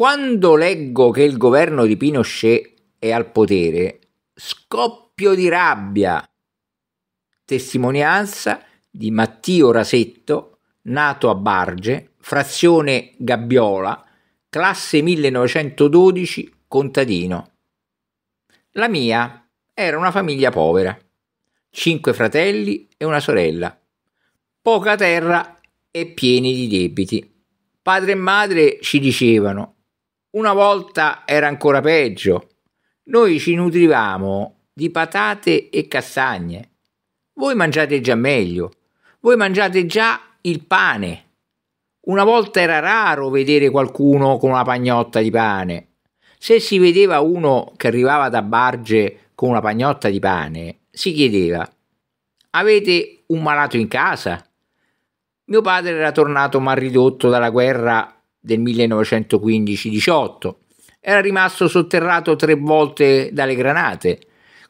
Quando leggo che il governo di Pinochet è al potere, scoppio di rabbia. Testimonianza di Mattio Rasetto, nato a Barge, frazione Gabbiola, classe 1912, contadino. La mia era una famiglia povera, cinque fratelli e una sorella, poca terra e pieni di debiti. Padre e madre ci dicevano una volta era ancora peggio. Noi ci nutrivamo di patate e castagne. Voi mangiate già meglio. Voi mangiate già il pane. Una volta era raro vedere qualcuno con una pagnotta di pane. Se si vedeva uno che arrivava da Barge con una pagnotta di pane, si chiedeva: Avete un malato in casa? Mio padre era tornato malridotto dalla guerra del 1915-18. Era rimasto sotterrato tre volte dalle granate.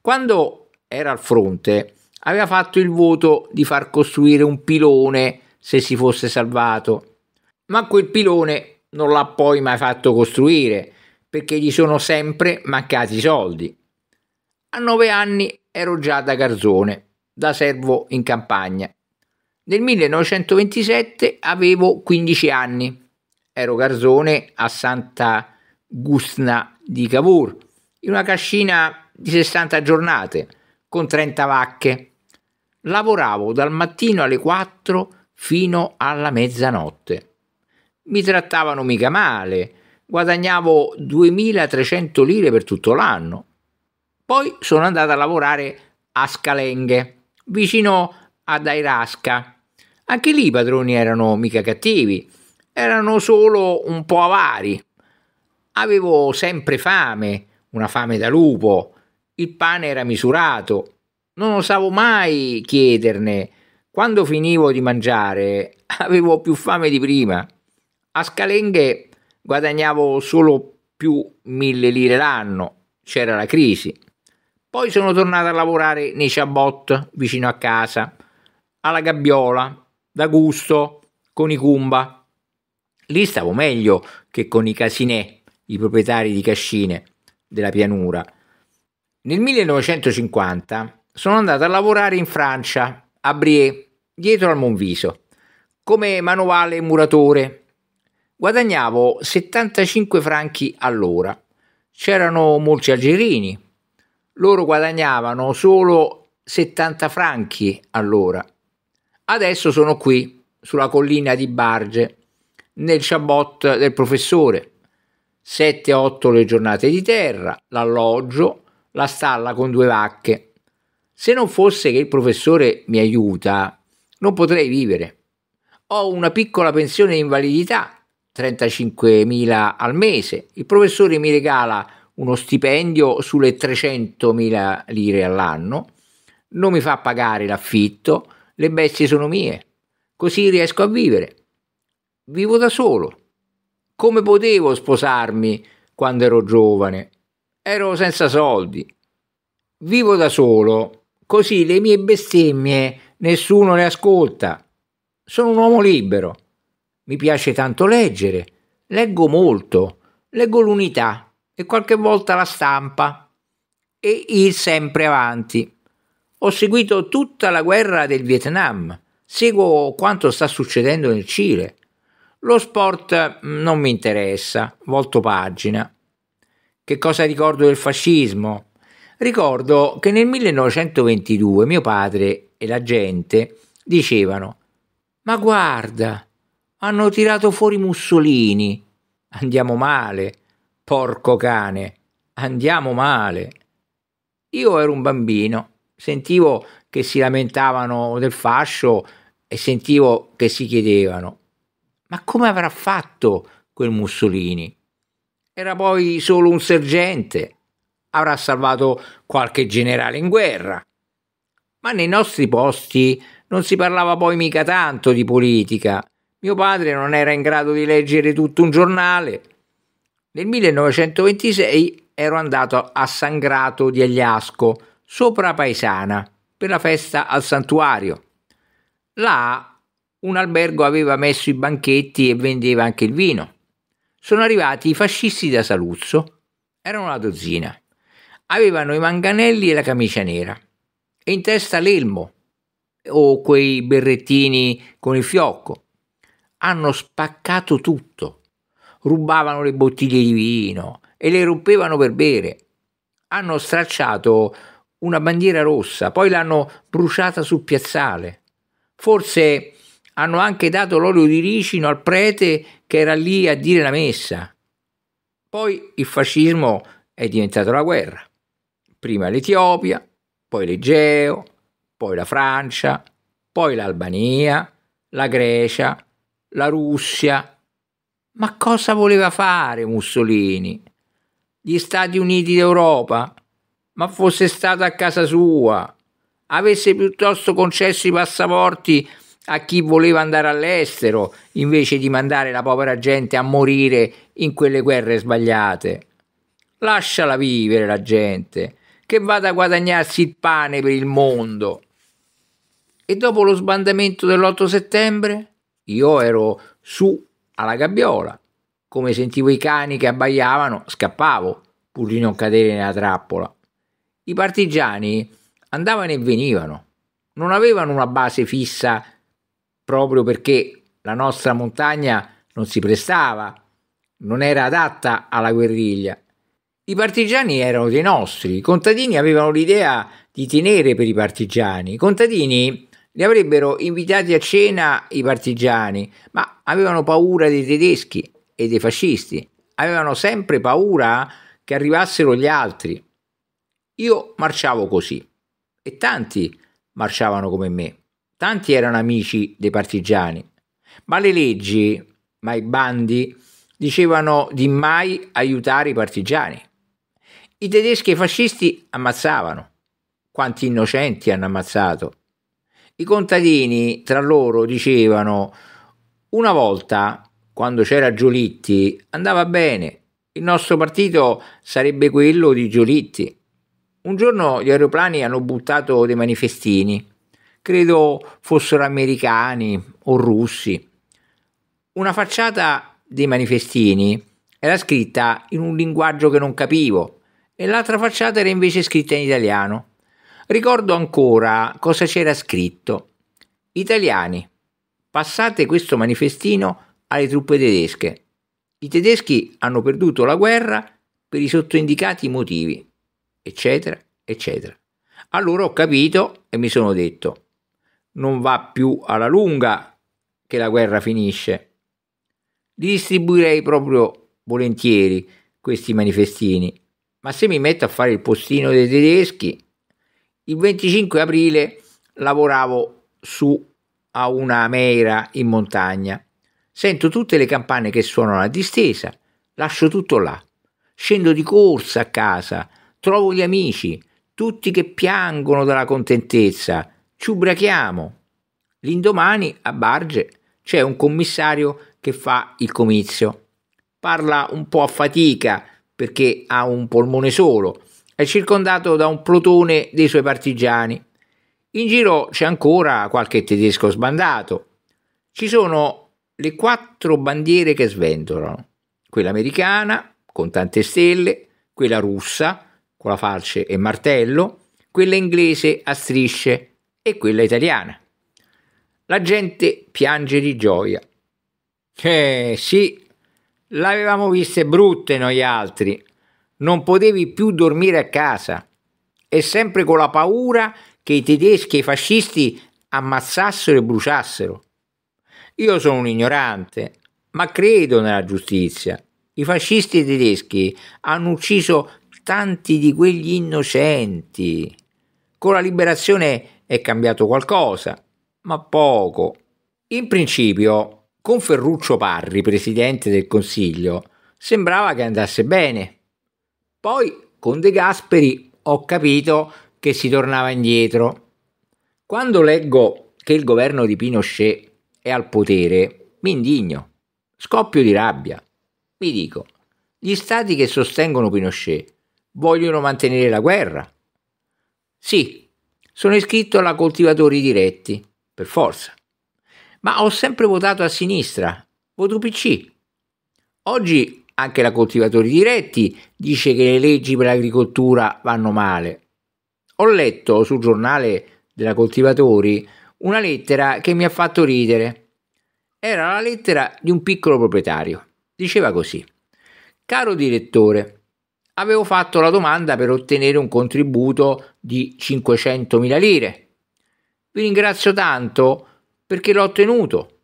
Quando era al fronte aveva fatto il voto di far costruire un pilone se si fosse salvato, ma quel pilone non l'ha poi mai fatto costruire perché gli sono sempre mancati i soldi. A nove anni ero già da garzone, da servo in campagna. Nel 1927 avevo 15 anni ero garzone a Santa Gusna di Cavour, in una cascina di 60 giornate, con 30 vacche. Lavoravo dal mattino alle 4 fino alla mezzanotte. Mi trattavano mica male, guadagnavo 2300 lire per tutto l'anno. Poi sono andato a lavorare a Scalenghe, vicino ad Airasca. Anche lì i padroni erano mica cattivi, erano solo un po' avari. Avevo sempre fame, una fame da lupo, il pane era misurato, non osavo mai chiederne. Quando finivo di mangiare avevo più fame di prima. A scalenghe guadagnavo solo più mille lire l'anno, c'era la crisi. Poi sono tornato a lavorare nei ciabot vicino a casa, alla gabbiola, da gusto, con i cumba. Lì stavo meglio che con i casinè, i proprietari di cascine della pianura. Nel 1950 sono andato a lavorare in Francia, a Brie, dietro al Monviso, come manovale muratore. Guadagnavo 75 franchi all'ora. C'erano molti algerini. Loro guadagnavano solo 70 franchi all'ora. Adesso sono qui, sulla collina di Barge, nel Shabbat del professore, 7-8 le giornate di terra, l'alloggio, la stalla con due vacche. Se non fosse che il professore mi aiuta, non potrei vivere. Ho una piccola pensione di invalidità, 35.000 al mese. Il professore mi regala uno stipendio sulle 300.000 lire all'anno, non mi fa pagare l'affitto, le bestie sono mie. Così riesco a vivere vivo da solo. Come potevo sposarmi quando ero giovane? Ero senza soldi. Vivo da solo, così le mie bestemmie nessuno le ascolta. Sono un uomo libero. Mi piace tanto leggere. Leggo molto. Leggo l'unità e qualche volta la stampa. E il sempre avanti. Ho seguito tutta la guerra del Vietnam. Seguo quanto sta succedendo nel Cile. Lo sport mm, non mi interessa, volto pagina. Che cosa ricordo del fascismo? Ricordo che nel 1922 mio padre e la gente dicevano ma guarda, hanno tirato fuori Mussolini. Andiamo male, porco cane, andiamo male. Io ero un bambino, sentivo che si lamentavano del fascio e sentivo che si chiedevano ma come avrà fatto quel Mussolini? Era poi solo un sergente. Avrà salvato qualche generale in guerra. Ma nei nostri posti non si parlava poi mica tanto di politica. Mio padre non era in grado di leggere tutto un giornale. Nel 1926 ero andato a San Grato di Agliasco, sopra Paesana, per la festa al santuario. Là un albergo aveva messo i banchetti e vendeva anche il vino. Sono arrivati i fascisti da Saluzzo, erano una dozzina. Avevano i manganelli e la camicia nera, e in testa l'elmo, o quei berrettini con il fiocco. Hanno spaccato tutto. Rubavano le bottiglie di vino e le rompevano per bere. Hanno stracciato una bandiera rossa, poi l'hanno bruciata sul piazzale. Forse hanno anche dato l'olio di ricino al prete che era lì a dire la messa. Poi il fascismo è diventato la guerra. Prima l'Etiopia, poi l'Egeo, poi la Francia, poi l'Albania, la Grecia, la Russia. Ma cosa voleva fare Mussolini? Gli Stati Uniti d'Europa? Ma fosse stato a casa sua, avesse piuttosto concesso i passaporti a chi voleva andare all'estero invece di mandare la povera gente a morire in quelle guerre sbagliate. Lasciala vivere la gente, che vada a guadagnarsi il pane per il mondo. E dopo lo sbandamento dell'8 settembre, io ero su alla gabbiola. Come sentivo i cani che abbaiavano, scappavo, pur di non cadere nella trappola. I partigiani andavano e venivano, non avevano una base fissa proprio perché la nostra montagna non si prestava, non era adatta alla guerriglia. I partigiani erano dei nostri, i contadini avevano l'idea di tenere per i partigiani, i contadini li avrebbero invitati a cena i partigiani, ma avevano paura dei tedeschi e dei fascisti, avevano sempre paura che arrivassero gli altri. Io marciavo così e tanti marciavano come me tanti erano amici dei partigiani, ma le leggi, ma i bandi, dicevano di mai aiutare i partigiani. I tedeschi e i fascisti ammazzavano, quanti innocenti hanno ammazzato. I contadini tra loro dicevano, una volta, quando c'era Giolitti, andava bene, il nostro partito sarebbe quello di Giolitti. Un giorno gli aeroplani hanno buttato dei manifestini credo fossero americani o russi. Una facciata dei manifestini era scritta in un linguaggio che non capivo e l'altra facciata era invece scritta in italiano. Ricordo ancora cosa c'era scritto. Italiani, passate questo manifestino alle truppe tedesche. I tedeschi hanno perduto la guerra per i sottoindicati motivi, eccetera, eccetera. Allora ho capito e mi sono detto, non va più alla lunga che la guerra finisce. Li distribuirei proprio volentieri questi manifestini, ma se mi metto a fare il postino dei tedeschi, il 25 aprile lavoravo su a una meira in montagna. Sento tutte le campane che suonano a distesa, lascio tutto là. Scendo di corsa a casa, trovo gli amici, tutti che piangono dalla contentezza ci ubriachiamo. L'indomani a Barge c'è un commissario che fa il comizio. Parla un po' a fatica perché ha un polmone solo. È circondato da un plotone dei suoi partigiani. In giro c'è ancora qualche tedesco sbandato. Ci sono le quattro bandiere che sventolano. Quella americana, con tante stelle, quella russa, con la falce e martello, quella inglese a strisce e quella italiana. La gente piange di gioia. Eh sì, l'avevamo viste brutte noi altri. Non potevi più dormire a casa e sempre con la paura che i tedeschi e i fascisti ammazzassero e bruciassero. Io sono un ignorante, ma credo nella giustizia. I fascisti e i tedeschi hanno ucciso tanti di quegli innocenti. Con la liberazione è cambiato qualcosa, ma poco. In principio, con Ferruccio Parri, presidente del Consiglio, sembrava che andasse bene. Poi, con De Gasperi, ho capito che si tornava indietro. Quando leggo che il governo di Pinochet è al potere, mi indigno, scoppio di rabbia. Mi dico, gli stati che sostengono Pinochet vogliono mantenere la guerra. Sì, sono iscritto alla Coltivatori Diretti, per forza. Ma ho sempre votato a sinistra, voto PC. Oggi anche la Coltivatori Diretti dice che le leggi per l'agricoltura vanno male. Ho letto sul giornale della Coltivatori una lettera che mi ha fatto ridere. Era la lettera di un piccolo proprietario. Diceva così: Caro direttore, avevo fatto la domanda per ottenere un contributo di 500.000 lire. Vi ringrazio tanto perché l'ho ottenuto,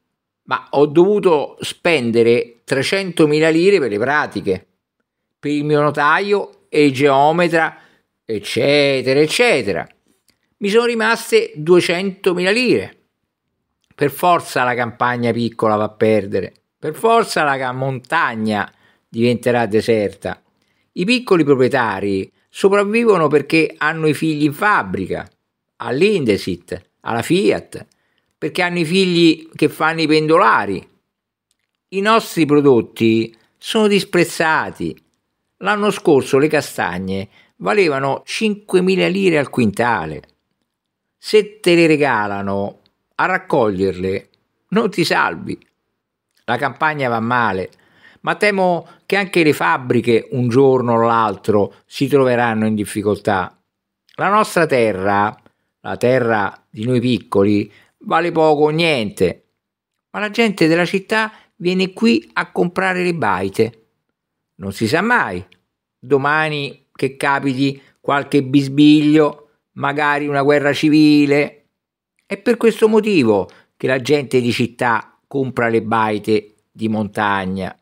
ma ho dovuto spendere 300.000 lire per le pratiche, per il mio notaio e il geometra, eccetera, eccetera. Mi sono rimaste 200.000 lire. Per forza la campagna piccola va a perdere, per forza la montagna diventerà deserta. I piccoli proprietari sopravvivono perché hanno i figli in fabbrica, all'Indesit, alla Fiat, perché hanno i figli che fanno i pendolari. I nostri prodotti sono disprezzati. L'anno scorso le castagne valevano 5.000 lire al quintale. Se te le regalano, a raccoglierle non ti salvi. La campagna va male ma temo che anche le fabbriche un giorno o l'altro si troveranno in difficoltà. La nostra terra, la terra di noi piccoli, vale poco o niente, ma la gente della città viene qui a comprare le baite. Non si sa mai, domani che capiti qualche bisbiglio, magari una guerra civile. È per questo motivo che la gente di città compra le baite di montagna.